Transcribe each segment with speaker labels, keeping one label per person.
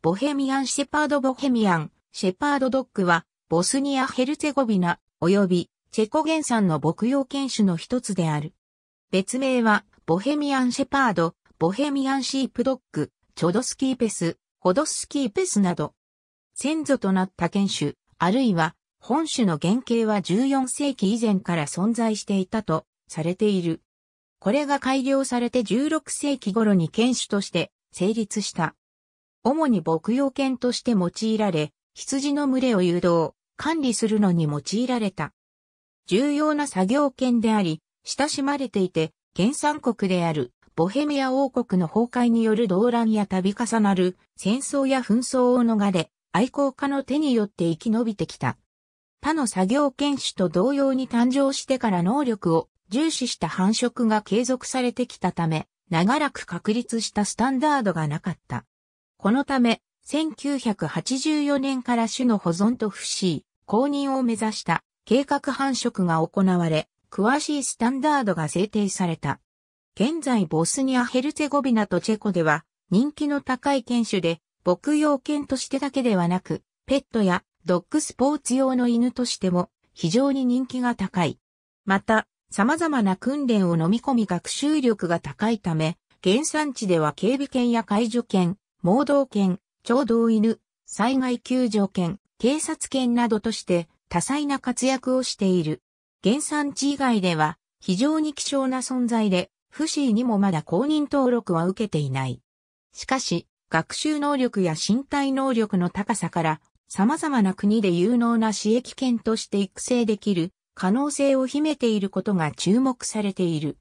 Speaker 1: ボヘミアン・シェパード・ボヘミアン、シェパード・ドッグは、ボスニア・ヘルツェゴビナ、及び、チェコ原産の牧羊犬種の一つである。別名は、ボヘミアン・シェパード、ボヘミアン・シープドッグ、チョドスキーペス、ホドスキーペスなど。先祖となった犬種、あるいは、本種の原型は14世紀以前から存在していたと、されている。これが改良されて16世紀頃に犬種として成立した。主に牧羊犬として用いられ、羊の群れを誘導、管理するのに用いられた。重要な作業犬であり、親しまれていて、原産国であるボヘミア王国の崩壊による動乱や度重なる戦争や紛争を逃れ、愛好家の手によって生き延びてきた。他の作業犬種と同様に誕生してから能力を重視した繁殖が継続されてきたため、長らく確立したスタンダードがなかった。このため、1984年から種の保存と不死、公認を目指した計画繁殖が行われ、詳しいスタンダードが制定された。現在ボスニア・ヘルツェゴビナとチェコでは人気の高い犬種で牧羊犬としてだけではなくペットやドッグスポーツ用の犬としても非常に人気が高い。また様々な訓練を飲み込み学習力が高いため原産地では警備犬や介助犬、盲導犬、聴導犬、災害救助犬、警察犬などとして多彩な活躍をしている。原産地以外では非常に希少な存在で、不思議にもまだ公認登録は受けていない。しかし、学習能力や身体能力の高さから様々な国で有能な刺役犬として育成できる可能性を秘めていることが注目されている。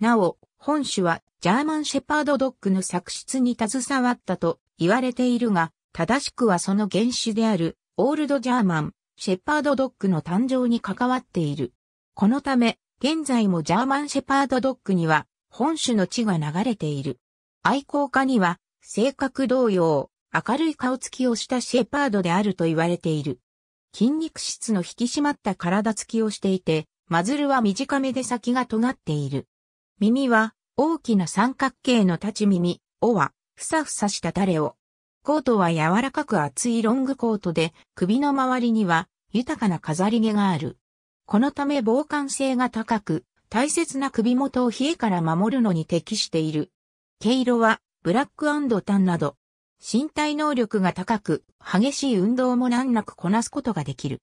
Speaker 1: なお、本種はジャーマンシェパードドッグの作出に携わったと言われているが、正しくはその原種であるオールドジャーマン、シェパードドッグの誕生に関わっている。このため、現在もジャーマンシェパードドッグには本種の血が流れている。愛好家には、性格同様、明るい顔つきをしたシェパードであると言われている。筋肉質の引き締まった体つきをしていて、マズルは短めで先が尖っている。耳は大きな三角形の立ち耳、尾は、ふさふさしたタレを。コートは柔らかく厚いロングコートで、首の周りには、豊かな飾り毛がある。このため防寒性が高く、大切な首元を冷えから守るのに適している。毛色は、ブラックタンなど、身体能力が高く、激しい運動も難なくこなすことができる。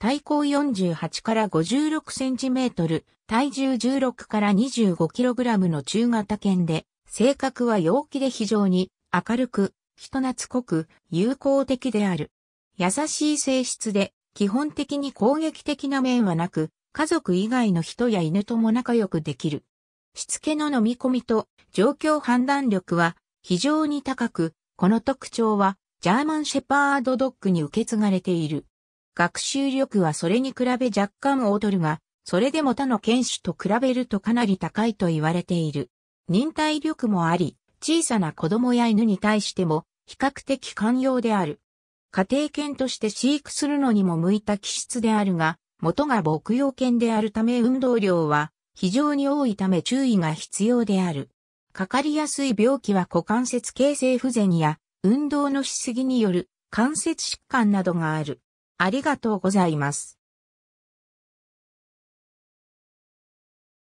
Speaker 1: 体高48から56センチメートル、体重16から25キログラムの中型犬で、性格は陽気で非常に明るく、人懐っこく、友好的である。優しい性質で、基本的に攻撃的な面はなく、家族以外の人や犬とも仲良くできる。しつけの飲み込みと状況判断力は非常に高く、この特徴はジャーマンシェパードドッグに受け継がれている。学習力はそれに比べ若干劣るが、それでも他の犬種と比べるとかなり高いと言われている。忍耐力もあり、小さな子供や犬に対しても比較的寛容である。家庭犬として飼育するのにも向いた気質であるが、元が牧羊犬であるため運動量は非常に多いため注意が必要である。かかりやすい病気は股関節形成不全や運動のしすぎによる関節疾患などがある。ありがとうございます。